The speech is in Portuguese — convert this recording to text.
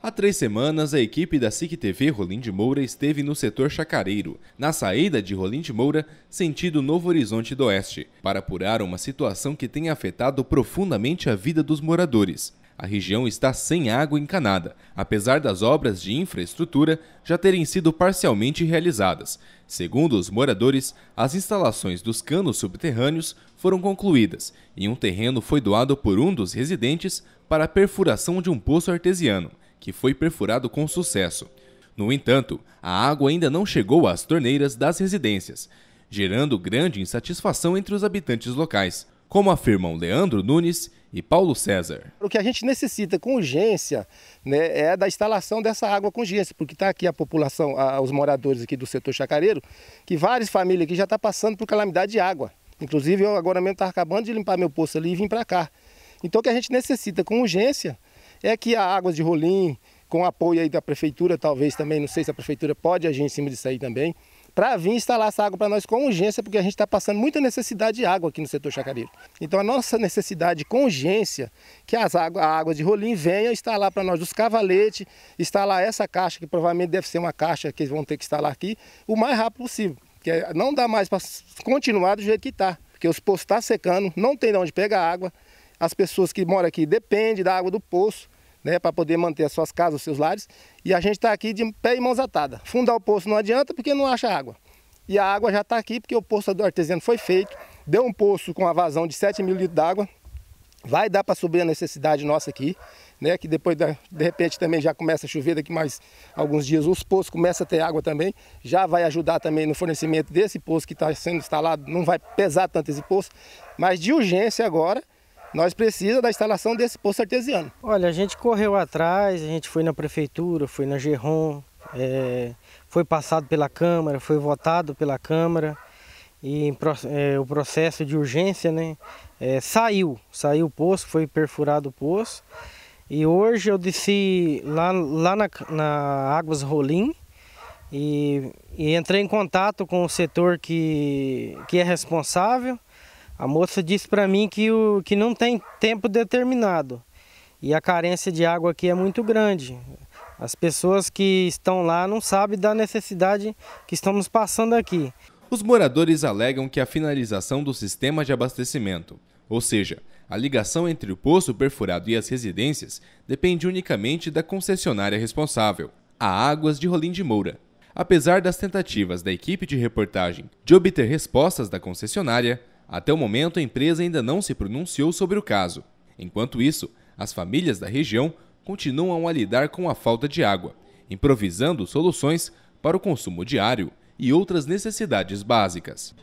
Há três semanas, a equipe da SIC TV Rolim de Moura esteve no setor Chacareiro, na saída de Rolim de Moura, sentido Novo Horizonte do Oeste, para apurar uma situação que tem afetado profundamente a vida dos moradores. A região está sem água encanada, apesar das obras de infraestrutura já terem sido parcialmente realizadas. Segundo os moradores, as instalações dos canos subterrâneos foram concluídas e um terreno foi doado por um dos residentes para a perfuração de um poço artesiano que foi perfurado com sucesso. No entanto, a água ainda não chegou às torneiras das residências, gerando grande insatisfação entre os habitantes locais, como afirmam Leandro Nunes e Paulo César. O que a gente necessita com urgência né, é da instalação dessa água com urgência, porque está aqui a população, os moradores aqui do setor chacareiro, que várias famílias aqui já estão tá passando por calamidade de água. Inclusive, eu agora mesmo estava acabando de limpar meu poço ali e vim para cá. Então, o que a gente necessita com urgência é que a Águas de Rolim, com apoio aí da prefeitura, talvez também, não sei se a prefeitura pode agir em cima disso aí também, para vir instalar essa água para nós com urgência, porque a gente está passando muita necessidade de água aqui no setor chacareiro. Então a nossa necessidade com urgência, que as águas a água de rolim venha instalar para nós os cavaletes, instalar essa caixa, que provavelmente deve ser uma caixa que eles vão ter que instalar aqui, o mais rápido possível. Porque não dá mais para continuar do jeito que está, porque os postos estão tá secando, não tem de onde pegar água, as pessoas que moram aqui dependem da água do poço, né, para poder manter as suas casas, os seus lares. E a gente está aqui de pé e mãos atadas. Fundar o poço não adianta porque não acha água. E a água já está aqui porque o poço do artesiano foi feito, deu um poço com a vazão de 7 mil litros d'água, vai dar para subir a necessidade nossa aqui, né? Que depois de repente também já começa a chover daqui mais alguns dias, os poços começam a ter água também, já vai ajudar também no fornecimento desse poço que está sendo instalado, não vai pesar tanto esse poço, mas de urgência agora nós precisamos da instalação desse poço artesiano. Olha, a gente correu atrás, a gente foi na prefeitura, foi na Geron, é, foi passado pela Câmara, foi votado pela Câmara e é, o processo de urgência né, é, saiu, saiu o poço, foi perfurado o poço. E hoje eu desci lá, lá na, na Águas Rolim e, e entrei em contato com o setor que, que é responsável a moça disse para mim que, o, que não tem tempo determinado e a carência de água aqui é muito grande. As pessoas que estão lá não sabem da necessidade que estamos passando aqui. Os moradores alegam que a finalização do sistema de abastecimento, ou seja, a ligação entre o poço perfurado e as residências, depende unicamente da concessionária responsável, a Águas de Rolim de Moura. Apesar das tentativas da equipe de reportagem de obter respostas da concessionária, até o momento, a empresa ainda não se pronunciou sobre o caso. Enquanto isso, as famílias da região continuam a lidar com a falta de água, improvisando soluções para o consumo diário e outras necessidades básicas.